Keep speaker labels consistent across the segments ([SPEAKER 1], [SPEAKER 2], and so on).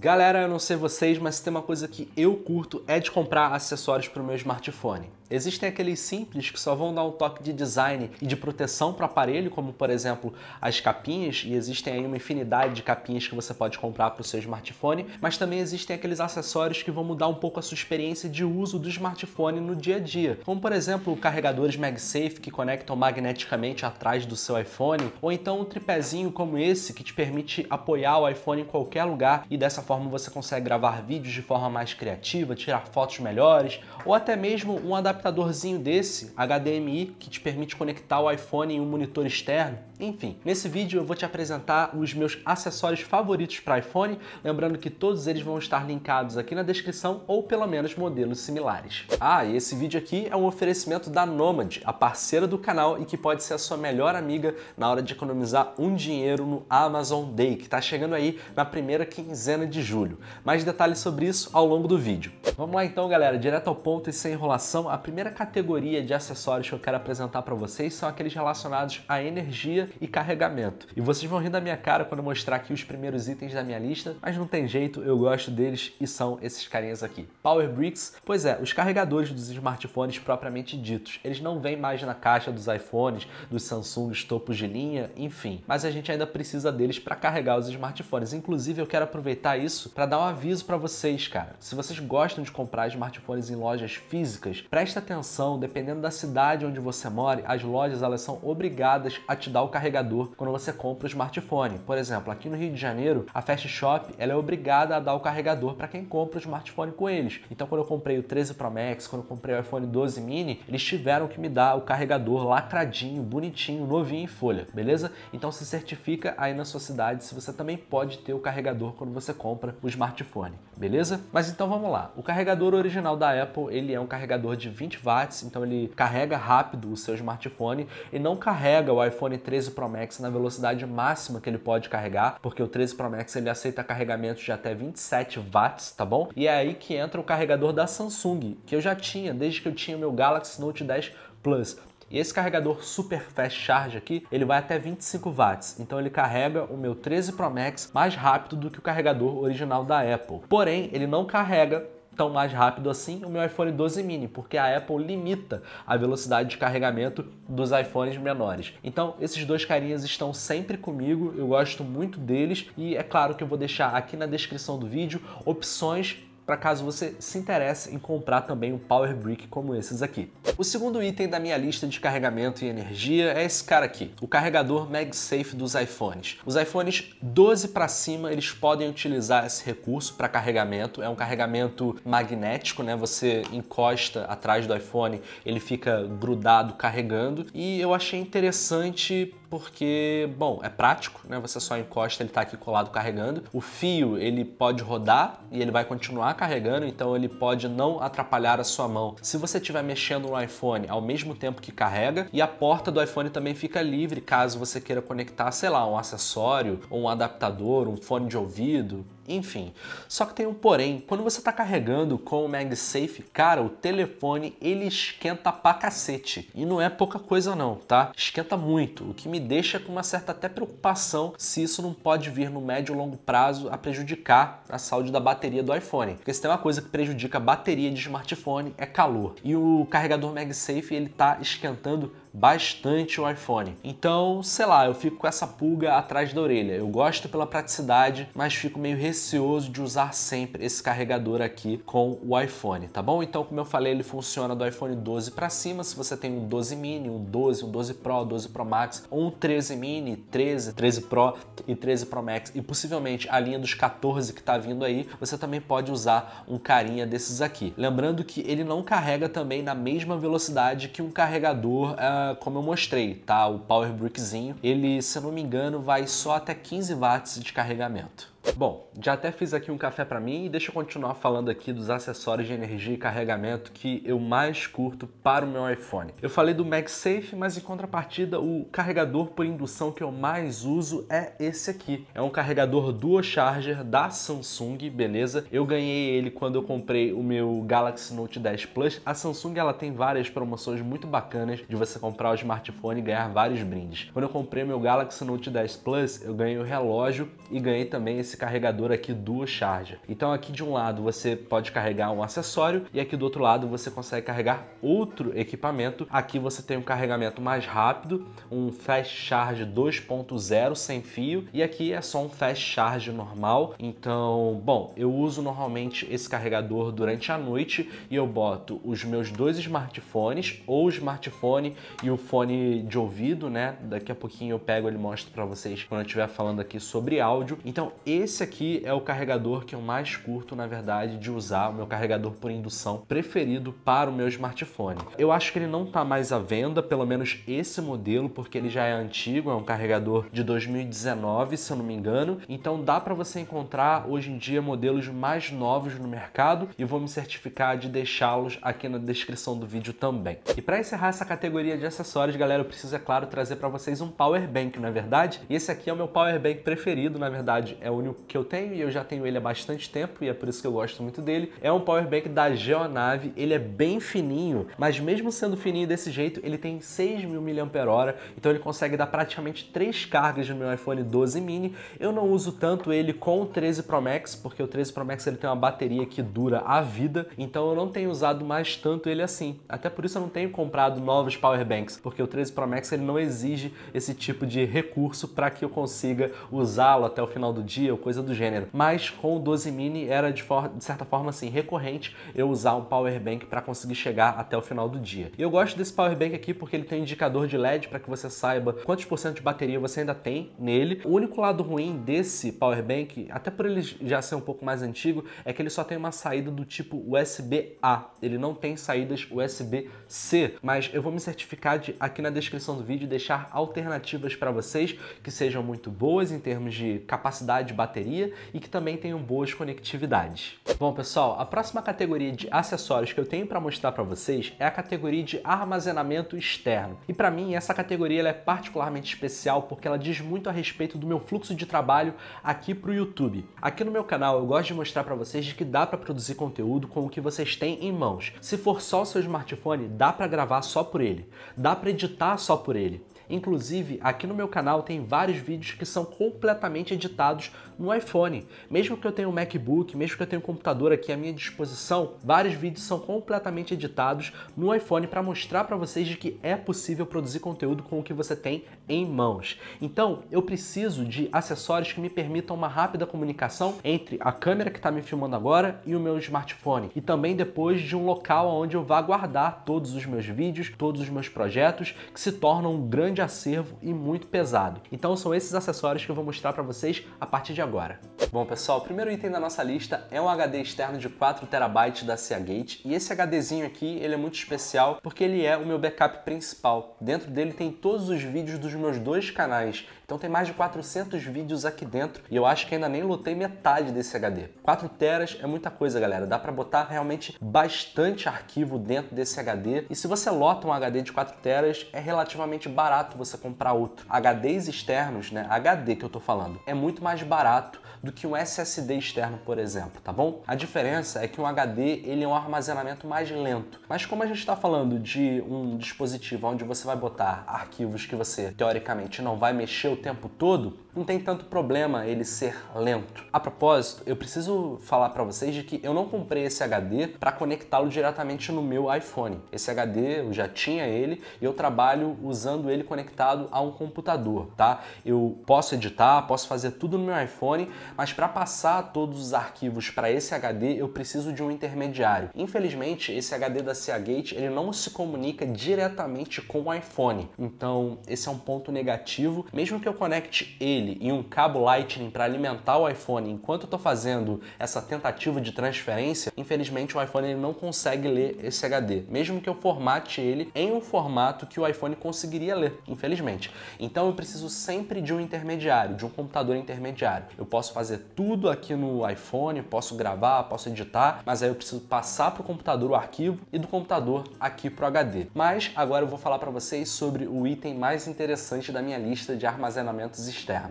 [SPEAKER 1] Galera, eu não sei vocês, mas se tem uma coisa que eu curto é de comprar acessórios para o meu smartphone. Existem aqueles simples que só vão dar um toque de design e de proteção para o aparelho, como por exemplo as capinhas, e existem aí uma infinidade de capinhas que você pode comprar para o seu smartphone, mas também existem aqueles acessórios que vão mudar um pouco a sua experiência de uso do smartphone no dia a dia, como por exemplo carregadores MagSafe que conectam magneticamente atrás do seu iPhone, ou então um tripézinho como esse que te permite apoiar o iPhone em qualquer lugar e dessa forma você consegue gravar vídeos de forma mais criativa, tirar fotos melhores, ou até mesmo um adaptador adaptadorzinho desse, HDMI, que te permite conectar o iPhone em um monitor externo. Enfim, nesse vídeo eu vou te apresentar os meus acessórios favoritos para iPhone, lembrando que todos eles vão estar linkados aqui na descrição ou pelo menos modelos similares. Ah, e esse vídeo aqui é um oferecimento da Nomad, a parceira do canal e que pode ser a sua melhor amiga na hora de economizar um dinheiro no Amazon Day, que está chegando aí na primeira quinzena de julho. Mais detalhes sobre isso ao longo do vídeo. Vamos lá então, galera, direto ao ponto e sem enrolação, a primeira categoria de acessórios que eu quero apresentar para vocês são aqueles relacionados à energia e carregamento. E vocês vão rir da minha cara quando eu mostrar aqui os primeiros itens da minha lista, mas não tem jeito, eu gosto deles e são esses carinhas aqui. Power Bricks, pois é, os carregadores dos smartphones propriamente ditos. Eles não vêm mais na caixa dos iPhones, dos Samsungs topos de linha, enfim. Mas a gente ainda precisa deles para carregar os smartphones. Inclusive, eu quero aproveitar isso para dar um aviso para vocês, cara. Se vocês gostam de comprar smartphones em lojas físicas, presta atenção, dependendo da cidade onde você mora, as lojas elas são obrigadas a te dar o carregador quando você compra o smartphone. Por exemplo, aqui no Rio de Janeiro, a Fast Shop ela é obrigada a dar o carregador para quem compra o smartphone com eles. Então, quando eu comprei o 13 Pro Max, quando eu comprei o iPhone 12 mini, eles tiveram que me dar o carregador lacradinho, bonitinho, novinho em folha, beleza? Então, se certifica aí na sua cidade se você também pode ter o carregador quando você compra o smartphone, beleza? Mas então vamos lá. O carregador original da Apple, ele é um carregador de 20 20 watts, então ele carrega rápido o seu smartphone e não carrega o iPhone 13 Pro Max na velocidade máxima que ele pode carregar, porque o 13 Pro Max ele aceita carregamentos de até 27 watts, tá bom? E é aí que entra o carregador da Samsung, que eu já tinha desde que eu tinha meu Galaxy Note 10 Plus. E esse carregador Super Fast Charge aqui, ele vai até 25 watts, então ele carrega o meu 13 Pro Max mais rápido do que o carregador original da Apple. Porém, ele não carrega tão mais rápido assim o meu iPhone 12 mini, porque a Apple limita a velocidade de carregamento dos iPhones menores. Então, esses dois carinhas estão sempre comigo, eu gosto muito deles e é claro que eu vou deixar aqui na descrição do vídeo opções para caso você se interesse em comprar também um Power Brick como esses aqui. O segundo item da minha lista de carregamento e energia é esse cara aqui, o carregador MagSafe dos iPhones. Os iPhones 12 para cima, eles podem utilizar esse recurso para carregamento, é um carregamento magnético, né? Você encosta atrás do iPhone, ele fica grudado carregando e eu achei interessante porque, bom, é prático, né? Você só encosta, ele está aqui colado carregando. O fio, ele pode rodar e ele vai continuar carregando, então ele pode não atrapalhar a sua mão. Se você estiver mexendo no iPhone ao mesmo tempo que carrega, e a porta do iPhone também fica livre caso você queira conectar, sei lá, um acessório, ou um adaptador, um fone de ouvido, enfim. Só que tem um porém, quando você está carregando com o MagSafe, cara, o telefone ele esquenta pra cacete. E não é pouca coisa não, tá? Esquenta muito, o que me deixa com uma certa até preocupação se isso não pode vir no médio e longo prazo a prejudicar a saúde da bateria do iPhone. Porque se tem uma coisa que prejudica a bateria de smartphone é calor. E o carregador MagSafe ele tá esquentando bastante o iPhone. Então, sei lá, eu fico com essa pulga atrás da orelha. Eu gosto pela praticidade, mas fico meio receoso de usar sempre esse carregador aqui com o iPhone, tá bom? Então, como eu falei, ele funciona do iPhone 12 para cima. Se você tem um 12 mini, um 12, um 12 Pro, 12 Pro Max, ou um 13 mini, 13, 13 Pro e 13 Pro Max e possivelmente a linha dos 14 que tá vindo aí, você também pode usar um carinha desses aqui. Lembrando que ele não carrega também na mesma velocidade que um carregador uh, como eu mostrei, tá? O Power Brickzinho, ele, se eu não me engano, vai só até 15 watts de carregamento. Bom, já até fiz aqui um café para mim e deixa eu continuar falando aqui dos acessórios de energia e carregamento que eu mais curto para o meu iPhone. Eu falei do MagSafe, mas em contrapartida o carregador por indução que eu mais uso é esse aqui. É um carregador dual charger da Samsung, beleza? Eu ganhei ele quando eu comprei o meu Galaxy Note 10 Plus. A Samsung ela tem várias promoções muito bacanas de você comprar o smartphone e ganhar vários brindes. Quando eu comprei meu Galaxy Note 10 Plus, eu ganhei o relógio e ganhei também esse carregador aqui do charger. Então aqui de um lado você pode carregar um acessório e aqui do outro lado você consegue carregar outro equipamento. Aqui você tem um carregamento mais rápido, um fast charge 2.0 sem fio e aqui é só um fast charge normal. Então, bom, eu uso normalmente esse carregador durante a noite e eu boto os meus dois smartphones ou o smartphone e o fone de ouvido, né? Daqui a pouquinho eu pego ele mostro para vocês quando eu estiver falando aqui sobre áudio. Então, esse esse aqui é o carregador que eu mais curto, na verdade, de usar, o meu carregador por indução preferido para o meu smartphone. Eu acho que ele não está mais à venda, pelo menos esse modelo, porque ele já é antigo, é um carregador de 2019, se eu não me engano. Então dá para você encontrar hoje em dia modelos mais novos no mercado e vou me certificar de deixá-los aqui na descrição do vídeo também. E para encerrar essa categoria de acessórios, galera, eu preciso, é claro, trazer para vocês um power bank, na é verdade. E esse aqui é o meu power bank preferido, na verdade, é o único que eu tenho e eu já tenho ele há bastante tempo e é por isso que eu gosto muito dele. É um power bank da Geonave, ele é bem fininho, mas mesmo sendo fininho desse jeito, ele tem 6.000 mAh, então ele consegue dar praticamente três cargas no meu iPhone 12 mini. Eu não uso tanto ele com o 13 Pro Max, porque o 13 Pro Max ele tem uma bateria que dura a vida, então eu não tenho usado mais tanto ele assim. Até por isso eu não tenho comprado novos power banks, porque o 13 Pro Max ele não exige esse tipo de recurso para que eu consiga usá-lo até o final do dia ou coisa do gênero. Mas com o 12 mini era de, de certa forma assim recorrente eu usar um power bank para conseguir chegar até o final do dia. E eu gosto desse power bank aqui porque ele tem um indicador de LED para que você saiba quantos por cento de bateria você ainda tem nele. O único lado ruim desse power bank, até por ele já ser um pouco mais antigo, é que ele só tem uma saída do tipo USB-A. Ele não tem saídas USB-C, mas eu vou me certificar de aqui na descrição do vídeo deixar alternativas para vocês que sejam muito boas em termos de capacidade de bateria bateria e que também tenham boas conectividades. Bom, pessoal, a próxima categoria de acessórios que eu tenho para mostrar para vocês é a categoria de armazenamento externo. E para mim, essa categoria é particularmente especial porque ela diz muito a respeito do meu fluxo de trabalho aqui para o YouTube. Aqui no meu canal, eu gosto de mostrar para vocês de que dá para produzir conteúdo com o que vocês têm em mãos. Se for só o seu smartphone, dá para gravar só por ele, dá para editar só por ele. Inclusive, aqui no meu canal tem vários vídeos que são completamente editados no iPhone. Mesmo que eu tenha um MacBook, mesmo que eu tenha um computador aqui à minha disposição, vários vídeos são completamente editados no iPhone para mostrar para vocês de que é possível produzir conteúdo com o que você tem em mãos. Então, eu preciso de acessórios que me permitam uma rápida comunicação entre a câmera que está me filmando agora e o meu smartphone. E também depois de um local onde eu vá guardar todos os meus vídeos, todos os meus projetos, que se tornam um grande grande acervo e muito pesado. Então são esses acessórios que eu vou mostrar para vocês a partir de agora. Bom pessoal, o primeiro item da nossa lista é um HD externo de 4TB da Seagate e esse HDzinho aqui ele é muito especial porque ele é o meu backup principal. Dentro dele tem todos os vídeos dos meus dois canais, então tem mais de 400 vídeos aqui dentro e eu acho que ainda nem lotei metade desse HD. 4 teras é muita coisa, galera. Dá para botar realmente bastante arquivo dentro desse HD. E se você lota um HD de 4 teras, é relativamente barato você comprar outro. HDs externos, né? HD que eu tô falando, é muito mais barato do que um SSD externo, por exemplo, tá bom? A diferença é que um HD ele é um armazenamento mais lento, mas como a gente está falando de um dispositivo onde você vai botar arquivos que você teoricamente não vai mexer o tempo todo, não tem tanto problema ele ser lento. A propósito, eu preciso falar para vocês de que eu não comprei esse HD para conectá-lo diretamente no meu iPhone. Esse HD eu já tinha ele e eu trabalho usando ele conectado a um computador, tá? Eu posso editar, posso fazer tudo no meu iPhone, mas para passar todos os arquivos para esse HD eu preciso de um intermediário. Infelizmente, esse HD da Seagate ele não se comunica diretamente com o iPhone. Então, esse é um ponto negativo. Mesmo que eu conecte ele dele e um cabo Lightning para alimentar o iPhone enquanto eu estou fazendo essa tentativa de transferência, infelizmente o iPhone ele não consegue ler esse HD, mesmo que eu formate ele em um formato que o iPhone conseguiria ler, infelizmente. Então eu preciso sempre de um intermediário, de um computador intermediário. Eu posso fazer tudo aqui no iPhone, posso gravar, posso editar, mas aí eu preciso passar para o computador o arquivo e do computador aqui para o HD. Mas agora eu vou falar para vocês sobre o item mais interessante da minha lista de armazenamentos externos.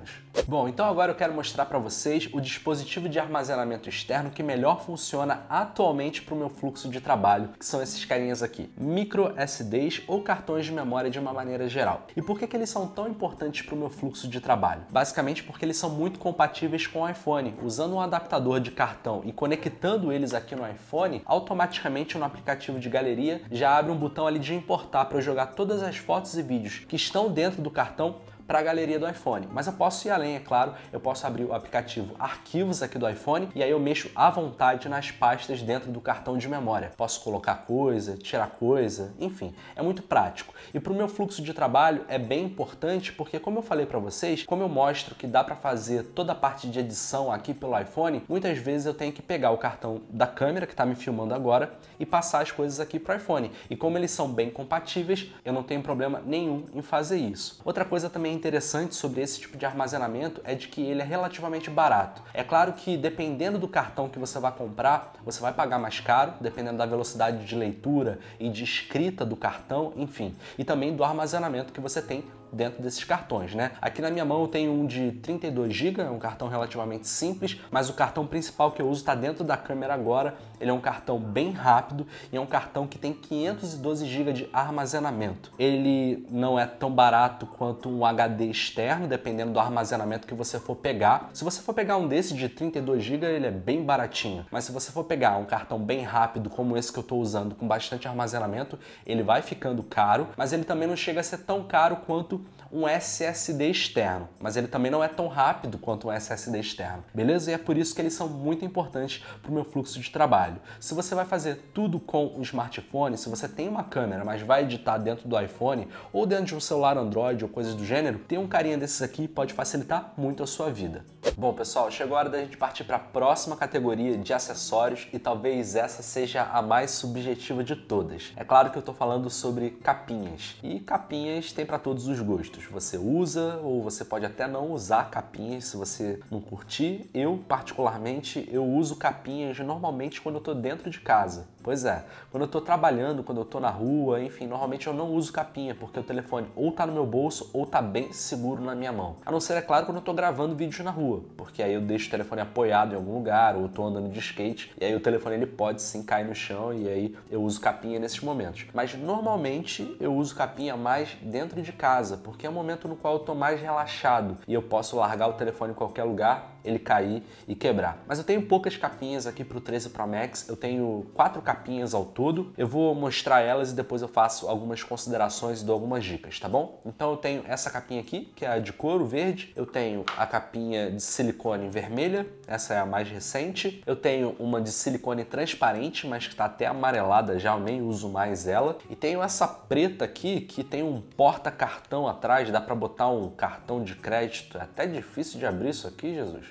[SPEAKER 1] Bom, então agora eu quero mostrar para vocês o dispositivo de armazenamento externo que melhor funciona atualmente para o meu fluxo de trabalho, que são esses carinhas aqui, micro SDs ou cartões de memória de uma maneira geral. E por que, que eles são tão importantes para o meu fluxo de trabalho? Basicamente porque eles são muito compatíveis com o iPhone. Usando um adaptador de cartão e conectando eles aqui no iPhone, automaticamente no aplicativo de galeria já abre um botão ali de importar para jogar todas as fotos e vídeos que estão dentro do cartão para a galeria do iPhone. Mas eu posso ir além, é claro, eu posso abrir o aplicativo Arquivos aqui do iPhone e aí eu mexo à vontade nas pastas dentro do cartão de memória. Posso colocar coisa, tirar coisa, enfim, é muito prático. E para o meu fluxo de trabalho é bem importante porque, como eu falei para vocês, como eu mostro que dá para fazer toda a parte de edição aqui pelo iPhone, muitas vezes eu tenho que pegar o cartão da câmera que está me filmando agora e passar as coisas aqui para o iPhone. E como eles são bem compatíveis, eu não tenho problema nenhum em fazer isso. Outra coisa também interessante sobre esse tipo de armazenamento é de que ele é relativamente barato. É claro que dependendo do cartão que você vai comprar, você vai pagar mais caro, dependendo da velocidade de leitura e de escrita do cartão, enfim, e também do armazenamento que você tem dentro desses cartões, né? Aqui na minha mão eu tenho um de 32 GB, é um cartão relativamente simples, mas o cartão principal que eu uso está dentro da câmera agora. Ele é um cartão bem rápido e é um cartão que tem 512 GB de armazenamento. Ele não é tão barato quanto um HD externo, dependendo do armazenamento que você for pegar. Se você for pegar um desses de 32 GB, ele é bem baratinho, mas se você for pegar um cartão bem rápido como esse que eu estou usando, com bastante armazenamento, ele vai ficando caro, mas ele também não chega a ser tão caro quanto um SSD externo, mas ele também não é tão rápido quanto um SSD externo, beleza? E é por isso que eles são muito importantes para o meu fluxo de trabalho. Se você vai fazer tudo com um smartphone, se você tem uma câmera, mas vai editar dentro do iPhone ou dentro de um celular Android ou coisas do gênero, ter um carinha desses aqui pode facilitar muito a sua vida. Bom, pessoal, chegou a hora da gente partir para a próxima categoria de acessórios e talvez essa seja a mais subjetiva de todas. É claro que eu estou falando sobre capinhas e capinhas tem para todos os gostos você usa ou você pode até não usar capinhas se você não curtir. Eu, particularmente, eu uso capinhas normalmente quando eu estou dentro de casa. Pois é, quando eu estou trabalhando, quando eu estou na rua, enfim, normalmente eu não uso capinha porque o telefone ou está no meu bolso ou está bem seguro na minha mão. A não ser, é claro, quando eu estou gravando vídeos na rua, porque aí eu deixo o telefone apoiado em algum lugar ou estou andando de skate e aí o telefone ele pode sim cair no chão e aí eu uso capinha nesses momentos. Mas normalmente eu uso capinha mais dentro de casa, porque é momento no qual eu estou mais relaxado e eu posso largar o telefone em qualquer lugar ele cair e quebrar. Mas eu tenho poucas capinhas aqui para o 13 Pro Max, eu tenho quatro capinhas ao todo. Eu vou mostrar elas e depois eu faço algumas considerações e dou algumas dicas, tá bom? Então eu tenho essa capinha aqui, que é a de couro verde, eu tenho a capinha de silicone vermelha, essa é a mais recente. Eu tenho uma de silicone transparente, mas que está até amarelada já, eu nem uso mais ela. E tenho essa preta aqui, que tem um porta-cartão atrás, dá para botar um cartão de crédito. É até difícil de abrir isso aqui, Jesus.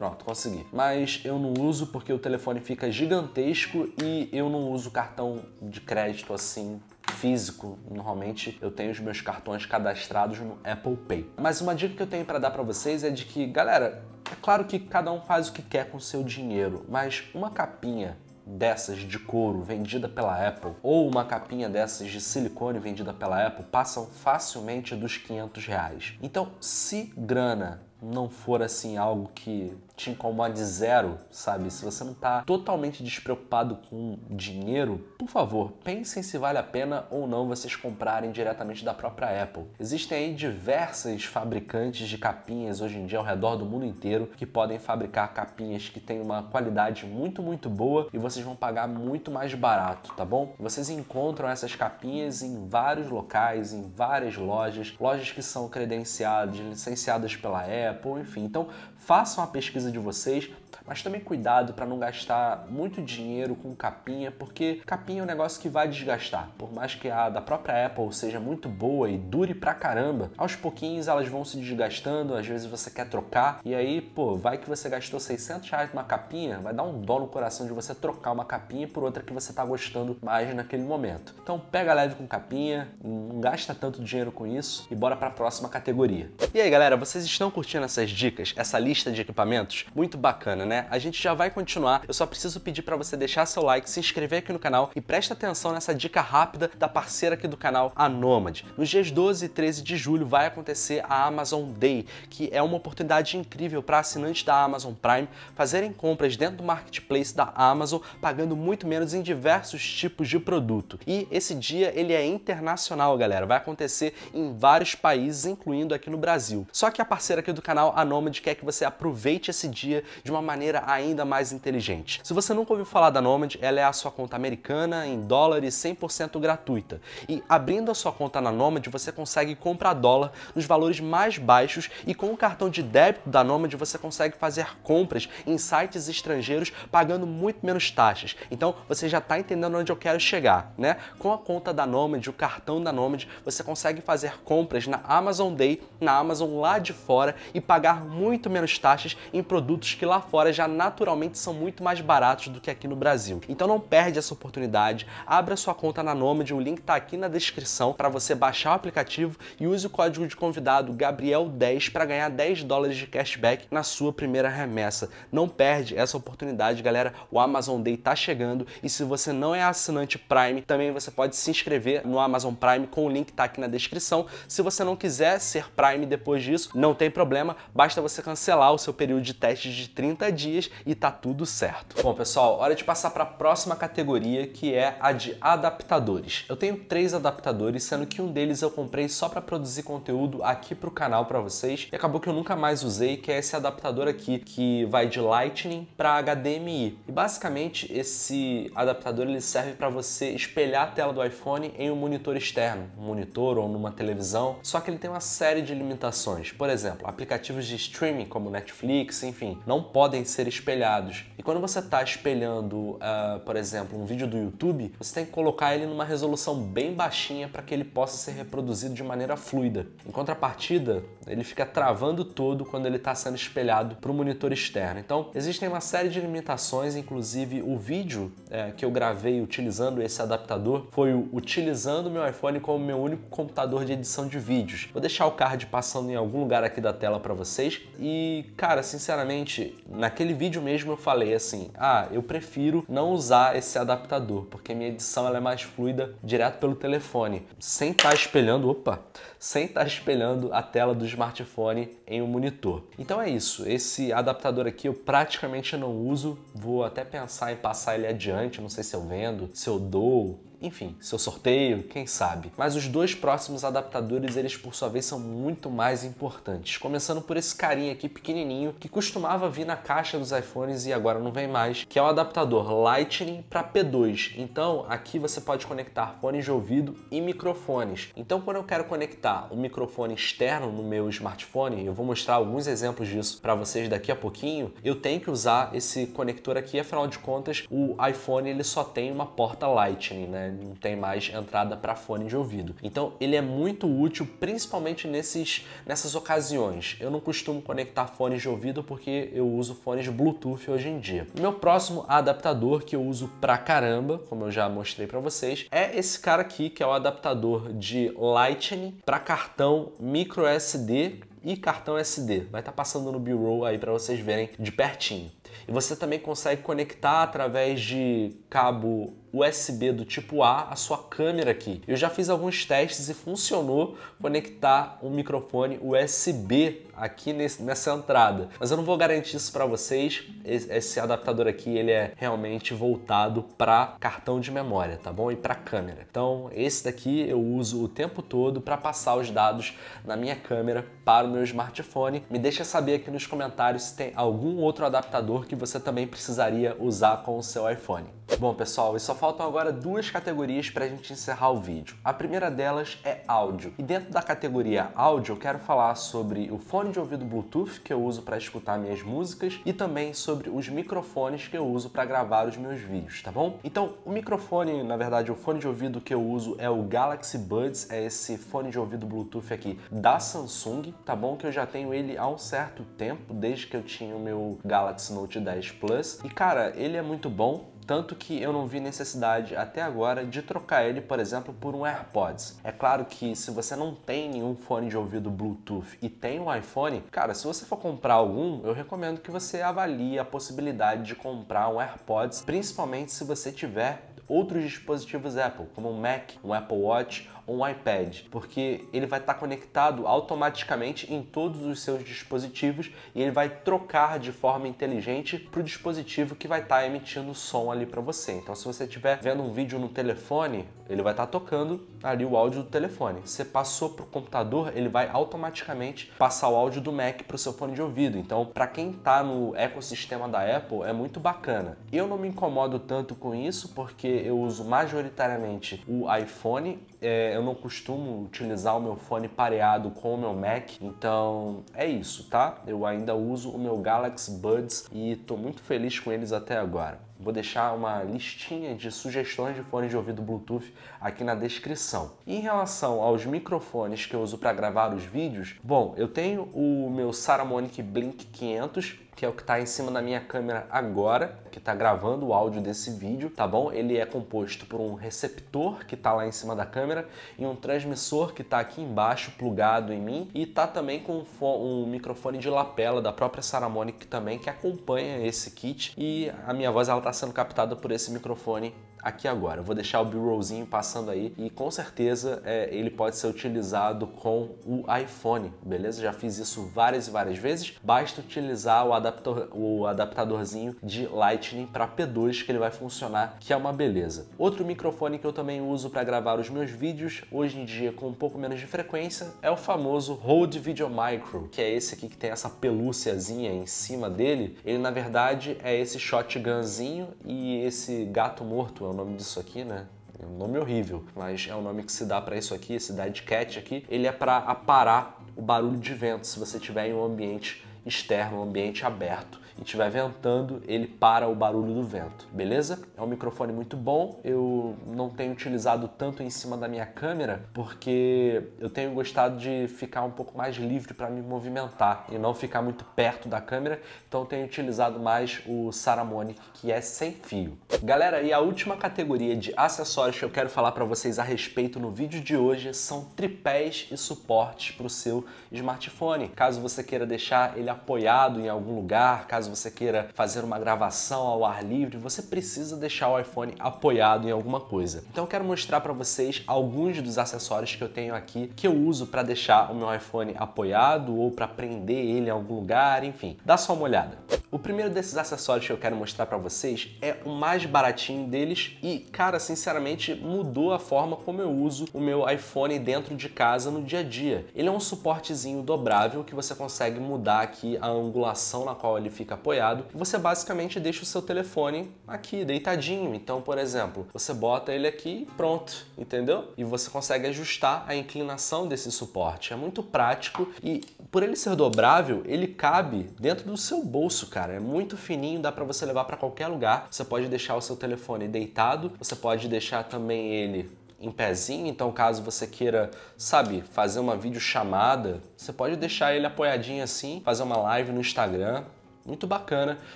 [SPEAKER 1] Pronto, consegui. Mas eu não uso porque o telefone fica gigantesco e eu não uso cartão de crédito assim físico. Normalmente eu tenho os meus cartões cadastrados no Apple Pay. Mas uma dica que eu tenho para dar para vocês é de que, galera, é claro que cada um faz o que quer com seu dinheiro, mas uma capinha dessas de couro vendida pela Apple ou uma capinha dessas de silicone vendida pela Apple passam facilmente dos 500 reais. Então, se grana não for assim algo que te incomode zero, sabe? Se você não está totalmente despreocupado com dinheiro, por favor, pensem se vale a pena ou não vocês comprarem diretamente da própria Apple. Existem aí diversas fabricantes de capinhas hoje em dia ao redor do mundo inteiro que podem fabricar capinhas que têm uma qualidade muito, muito boa e vocês vão pagar muito mais barato, tá bom? Vocês encontram essas capinhas em vários locais, em várias lojas, lojas que são credenciadas, licenciadas pela Apple, enfim. Então, façam a pesquisa de vocês, mas também cuidado para não gastar muito dinheiro com capinha, porque capinha é um negócio que vai desgastar. Por mais que a da própria Apple seja muito boa e dure pra caramba, aos pouquinhos elas vão se desgastando, às vezes você quer trocar, e aí, pô, vai que você gastou 600 reais numa capinha, vai dar um dó no coração de você trocar uma capinha por outra que você tá gostando mais naquele momento. Então pega leve com capinha, não gasta tanto dinheiro com isso e bora para a próxima categoria. E aí, galera, vocês estão curtindo essas dicas, essa lista de equipamentos? Muito bacana, né? a gente já vai continuar. Eu só preciso pedir para você deixar seu like, se inscrever aqui no canal e presta atenção nessa dica rápida da parceira aqui do canal, a Nômade. Nos dias 12 e 13 de julho vai acontecer a Amazon Day, que é uma oportunidade incrível para assinantes da Amazon Prime fazerem compras dentro do marketplace da Amazon, pagando muito menos em diversos tipos de produto. E esse dia ele é internacional, galera. Vai acontecer em vários países, incluindo aqui no Brasil. Só que a parceira aqui do canal, a Nômade, quer que você aproveite esse dia de uma maneira maneira ainda mais inteligente. Se você nunca ouviu falar da Nomad, ela é a sua conta americana em dólares 100% gratuita. E abrindo a sua conta na Nomad, você consegue comprar dólar nos valores mais baixos e com o cartão de débito da Nomad você consegue fazer compras em sites estrangeiros pagando muito menos taxas. Então você já está entendendo onde eu quero chegar, né? Com a conta da Nomad, o cartão da Nomad, você consegue fazer compras na Amazon Day, na Amazon lá de fora e pagar muito menos taxas em produtos que lá fora fora já naturalmente são muito mais baratos do que aqui no Brasil. Então não perde essa oportunidade, abra sua conta na Nomad, o link está aqui na descrição para você baixar o aplicativo e use o código de convidado Gabriel10 para ganhar 10 dólares de cashback na sua primeira remessa. Não perde essa oportunidade, galera. O Amazon Day está chegando e se você não é assinante Prime, também você pode se inscrever no Amazon Prime com o link que está aqui na descrição. Se você não quiser ser Prime depois disso, não tem problema, basta você cancelar o seu período de teste de 30 dias dias e tá tudo certo. Bom, pessoal, hora de passar para a próxima categoria, que é a de adaptadores. Eu tenho três adaptadores, sendo que um deles eu comprei só para produzir conteúdo aqui pro canal para vocês e acabou que eu nunca mais usei, que é esse adaptador aqui que vai de Lightning para HDMI. E basicamente esse adaptador ele serve para você espelhar a tela do iPhone em um monitor externo, um monitor ou numa televisão. Só que ele tem uma série de limitações. Por exemplo, aplicativos de streaming como Netflix, enfim, não podem ser espelhados. E quando você está espelhando, uh, por exemplo, um vídeo do YouTube, você tem que colocar ele numa resolução bem baixinha para que ele possa ser reproduzido de maneira fluida. Em contrapartida, ele fica travando todo quando ele está sendo espelhado para o monitor externo. Então, existem uma série de limitações, inclusive o vídeo é, que eu gravei utilizando esse adaptador foi o utilizando meu iPhone como meu único computador de edição de vídeos. Vou deixar o card passando em algum lugar aqui da tela para vocês. E, cara, sinceramente, naquele naquele vídeo mesmo eu falei assim: ah, eu prefiro não usar esse adaptador, porque minha edição ela é mais fluida direto pelo telefone, sem estar tá espelhando, opa, sem estar tá espelhando a tela do smartphone em um monitor. Então é isso, esse adaptador aqui eu praticamente não uso, vou até pensar em passar ele adiante, não sei se eu vendo, se eu dou, enfim, seu sorteio, quem sabe. Mas os dois próximos adaptadores, eles por sua vez são muito mais importantes. Começando por esse carinha aqui pequenininho que costumava vir na caixa dos iPhones e agora não vem mais, que é o adaptador Lightning para P2. Então, aqui você pode conectar fones de ouvido e microfones. Então, quando eu quero conectar o um microfone externo no meu smartphone, eu vou mostrar alguns exemplos disso para vocês daqui a pouquinho, eu tenho que usar esse conector aqui, afinal de contas, o iPhone ele só tem uma porta Lightning, né? Não tem mais entrada para fone de ouvido. Então ele é muito útil, principalmente nesses, nessas ocasiões. Eu não costumo conectar fones de ouvido porque eu uso fones Bluetooth hoje em dia. Meu próximo adaptador que eu uso pra caramba, como eu já mostrei para vocês, é esse cara aqui que é o adaptador de Lightning para cartão micro SD e cartão SD. Vai estar tá passando no bureau aí para vocês verem de pertinho. E você também consegue conectar através de cabo USB do tipo A a sua câmera aqui. Eu já fiz alguns testes e funcionou conectar um microfone USB aqui nesse, nessa entrada. Mas eu não vou garantir isso para vocês. Esse adaptador aqui, ele é realmente voltado para cartão de memória, tá bom? E para câmera. Então, esse daqui eu uso o tempo todo para passar os dados na minha câmera para o meu smartphone. Me deixa saber aqui nos comentários se tem algum outro adaptador que você também precisaria usar com o seu iPhone. Bom, pessoal, e só faltam agora duas categorias para a gente encerrar o vídeo. A primeira delas é áudio. E dentro da categoria áudio, eu quero falar sobre o fone de ouvido Bluetooth que eu uso para escutar minhas músicas e também sobre os microfones que eu uso para gravar os meus vídeos, tá bom? Então, o microfone, na verdade, o fone de ouvido que eu uso é o Galaxy Buds, é esse fone de ouvido Bluetooth aqui da Samsung, tá bom? Que eu já tenho ele há um certo tempo, desde que eu tinha o meu Galaxy Note 10 Plus. E cara, ele é muito bom, tanto que eu não vi necessidade até agora de trocar ele, por exemplo, por um AirPods. É claro que se você não tem nenhum fone de ouvido Bluetooth e tem um iPhone, cara, se você for comprar algum, eu recomendo que você avalie a possibilidade de comprar um AirPods, principalmente se você tiver outros dispositivos Apple, como um Mac, um Apple Watch um iPad, porque ele vai estar tá conectado automaticamente em todos os seus dispositivos e ele vai trocar de forma inteligente para o dispositivo que vai estar tá emitindo som ali para você. Então, se você estiver vendo um vídeo no telefone, ele vai estar tá tocando ali o áudio do telefone. Você passou para o computador, ele vai automaticamente passar o áudio do Mac para o seu fone de ouvido. Então, para quem está no ecossistema da Apple, é muito bacana. Eu não me incomodo tanto com isso porque eu uso majoritariamente o iPhone. É, eu não costumo utilizar o meu fone pareado com o meu Mac, então é isso, tá? Eu ainda uso o meu Galaxy Buds e estou muito feliz com eles até agora. Vou deixar uma listinha de sugestões de fones de ouvido Bluetooth aqui na descrição. Em relação aos microfones que eu uso para gravar os vídeos, bom, eu tenho o meu Saramonic Blink 500 que é o que está em cima da minha câmera agora, que está gravando o áudio desse vídeo, tá bom? Ele é composto por um receptor que está lá em cima da câmera e um transmissor que está aqui embaixo plugado em mim e está também com um, microfone de lapela da própria Saramonic também que acompanha esse kit e a minha voz ela está sendo captada por esse microfone aqui agora. Eu vou deixar o B-rollzinho passando aí e com certeza é, ele pode ser utilizado com o iPhone, beleza? Já fiz isso várias e várias vezes. Basta utilizar o adaptor, o adaptadorzinho de Lightning para P2 que ele vai funcionar, que é uma beleza. Outro microfone que eu também uso para gravar os meus vídeos, hoje em dia com um pouco menos de frequência, é o famoso Rode Micro, que é esse aqui que tem essa pelúciazinha em cima dele. Ele na verdade é esse shotgunzinho e esse gato morto é o nome disso aqui, né? É um nome horrível, mas é o nome que se dá para isso aqui, esse Dead Cat aqui. Ele é para aparar o barulho de vento se você tiver em um ambiente externo, um ambiente aberto e estiver ventando, ele para o barulho do vento, beleza? É um microfone muito bom, eu não tenho utilizado tanto em cima da minha câmera, porque eu tenho gostado de ficar um pouco mais livre para me movimentar e não ficar muito perto da câmera, então tenho utilizado mais o Saramonic, que é sem fio. Galera, e a última categoria de acessórios que eu quero falar para vocês a respeito no vídeo de hoje são tripés e suportes para o seu smartphone. Caso você queira deixar ele apoiado em algum lugar, caso caso você queira fazer uma gravação ao ar livre, você precisa deixar o iPhone apoiado em alguma coisa. Então eu quero mostrar para vocês alguns dos acessórios que eu tenho aqui que eu uso para deixar o meu iPhone apoiado ou para prender ele em algum lugar, enfim. Dá só uma olhada. O primeiro desses acessórios que eu quero mostrar para vocês é o mais baratinho deles e, cara, sinceramente mudou a forma como eu uso o meu iPhone dentro de casa no dia a dia. Ele é um suportezinho dobrável que você consegue mudar aqui a angulação na qual ele fica apoiado. Você basicamente deixa o seu telefone aqui deitadinho. Então, por exemplo, você bota ele aqui e pronto, entendeu? E você consegue ajustar a inclinação desse suporte. É muito prático e por ele ser dobrável, ele cabe dentro do seu bolso, cara cara. É muito fininho, dá para você levar para qualquer lugar. Você pode deixar o seu telefone deitado, você pode deixar também ele em pezinho, então caso você queira, sabe, fazer uma videochamada, você pode deixar ele apoiadinho assim, fazer uma live no Instagram. Muito bacana,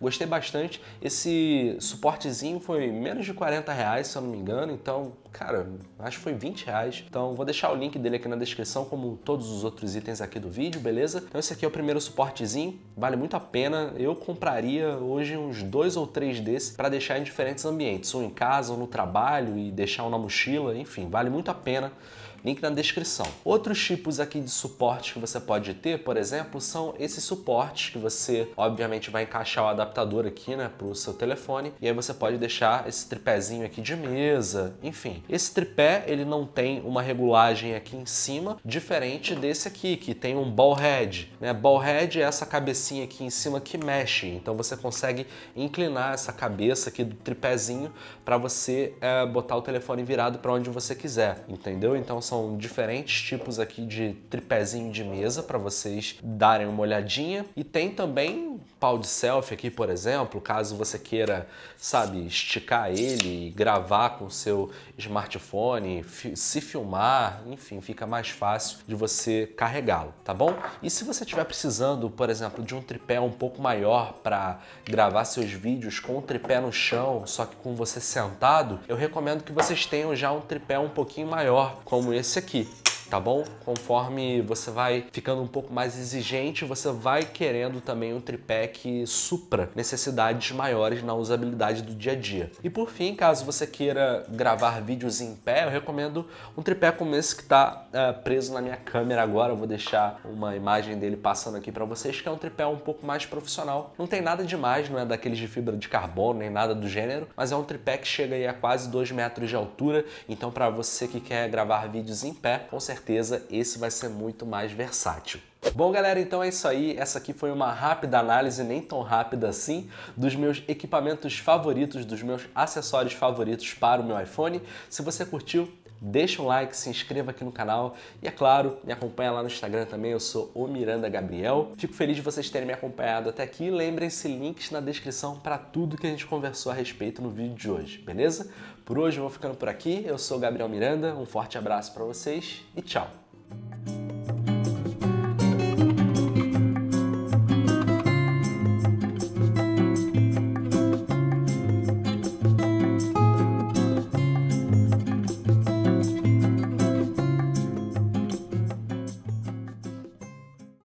[SPEAKER 1] gostei bastante. Esse suportezinho foi menos de 40 reais, se eu não me engano, então, cara, acho que foi 20 reais. Então vou deixar o link dele aqui na descrição, como todos os outros itens aqui do vídeo, beleza? Então esse aqui é o primeiro suportezinho, vale muito a pena. Eu compraria hoje uns dois ou três desses para deixar em diferentes ambientes, ou em casa, ou no trabalho, e deixar um na mochila, enfim, vale muito a pena link na descrição. Outros tipos aqui de suporte que você pode ter, por exemplo, são esses suportes que você, obviamente, vai encaixar o adaptador aqui, né, para o seu telefone, e aí você pode deixar esse tripézinho aqui de mesa, enfim. Esse tripé, ele não tem uma regulagem aqui em cima, diferente desse aqui, que tem um ball head, né? Ball head é essa cabecinha aqui em cima que mexe, então você consegue inclinar essa cabeça aqui do tripézinho para você é, botar o telefone virado para onde você quiser, entendeu? Então são são diferentes tipos aqui de tripézinho de mesa para vocês darem uma olhadinha. E tem também pau de selfie aqui, por exemplo, caso você queira, sabe, esticar ele e gravar com seu smartphone, fi se filmar, enfim, fica mais fácil de você carregá-lo, tá bom? E se você estiver precisando, por exemplo, de um tripé um pouco maior para gravar seus vídeos com o tripé no chão, só que com você sentado, eu recomendo que vocês tenham já um tripé um pouquinho maior, como esse aqui, tá bom? Conforme você vai ficando um pouco mais exigente, você vai querendo também um tripé que supra necessidades maiores na usabilidade do dia a dia. E por fim, caso você queira gravar vídeos em pé, eu recomendo um tripé como esse que está é, preso na minha câmera agora. Eu vou deixar uma imagem dele passando aqui para vocês, que é um tripé um pouco mais profissional. Não tem nada demais, não é daqueles de fibra de carbono nem nada do gênero, mas é um tripé que chega aí a quase 2 metros de altura. Então, para você que quer gravar vídeos em pé, com certeza certeza esse vai ser muito mais versátil. Bom, galera, então é isso aí. Essa aqui foi uma rápida análise, nem tão rápida assim, dos meus equipamentos favoritos, dos meus acessórios favoritos para o meu iPhone. Se você curtiu, deixa um like, se inscreva aqui no canal e, é claro, me acompanha lá no Instagram também, eu sou o Miranda Gabriel. Fico feliz de vocês terem me acompanhado até aqui. Lembrem-se, links na descrição para tudo que a gente conversou a respeito no vídeo de hoje, beleza? Por hoje eu vou ficando por aqui. Eu sou o Gabriel Miranda, um forte abraço para vocês e tchau!